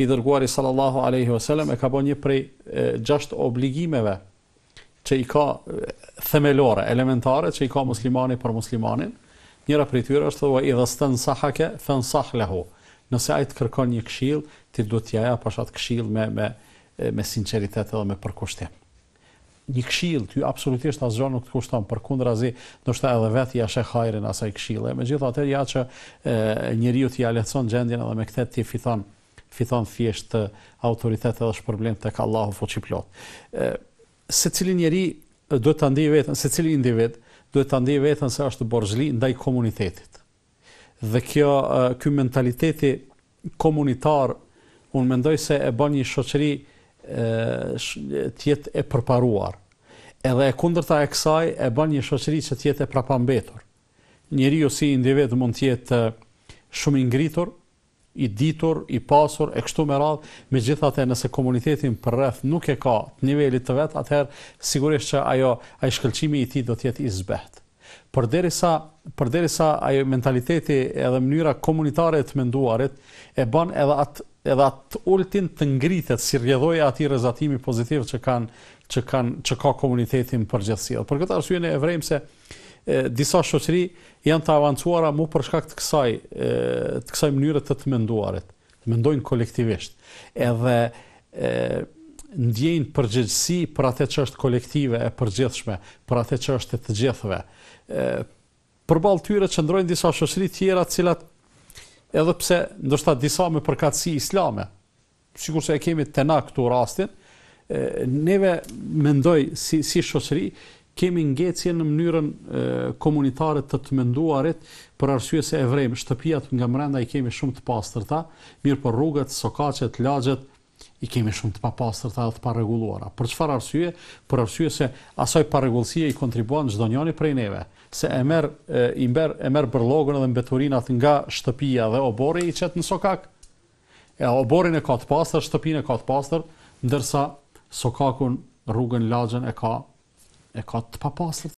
i dërguari sallallahu alaihi wasallam e ka bën një prej gjashtë obligimeve që i ka themelore, elementare që i ka muslimani për muslimanin. Njëra prej tyre është thua i dhastan sahaka fan sah lahu. Nëse ai të kërkon një këshill, ti duhet t'i jaja pashat këshill me me me sinqeritet edhe me përkushtim. Një këshill ty absolutisht asgjë nuk të kushton përkundrazi, ndoshta edhe vetë ja sheh hajrin asaj këshille. Megjithatë, ja që njeriu t'i ja lehtëson gjendjen edhe me këtë ti fiton fiton thjesht të autoritet edhe është problem të ka Allahu fuqi plot. E, se njeri duhet të ndihë vetën, se individ duhet të ndihë vetën se është borzli ndaj komunitetit. Dhe kjo, kjo mentaliteti komunitar, unë mendoj se e bën një shoqëri tjetë e përparuar. Edhe e kundërta e kësaj e bën një shoqëri që tjetë e prapambetur. Njeri si individ mund tjetë shumë ingritur, i ditur, i pasur, e kështu me radhë, me gjithate nëse komunitetin për rreth nuk e ka të nivellit të vetë, atëherë sigurisht që ajo, ajo shkëlqimi i ti do tjetë i zbehtë. Por derisa, për derisa ajo mentaliteti edhe mënyra komunitare të menduarit, e ban edhe atë, edhe atë ultin të ngritet, si e ati rrezatimi pozitiv që kanë, që kanë, që ka komunitetin për gjithësia. Por këta rësujen e vremë se disa shoqëri janë të avancuara mu për shkak të kësaj të kësaj mënyre të të menduarit, të mendojnë kolektivisht. Edhe ndjejnë përgjithësi për atë që është kolektive e përgjithshme, për atë që është të gjithve. Përbal të tyre që ndrojnë disa shoqëri tjera cilat edhe pse ndoshta disa me përkatësi islame, si se e kemi të na këtu rastin, neve mendoj si shosëri kemi ngecje në mënyrën komunitare të të menduarit për arsye se e vrem, Shtëpijat nga mrenda i kemi shumë të pastërta, mirë për rrugët, sokaqet, lagjet, i kemi shumë të papastërta dhe të paregulluara. Për qëfar arsye? Për arsye se asaj paregullësia i kontribuan në gjdo njëni prej neve, se e merë e merë mer bërlogën dhe mbeturinat nga shtëpia dhe obori i qetë në sokak. E oborin e ka të pastër, shtëpin e ka të pastër, ndërsa sokakun, rrugën, lagjen e ka e ka të papasur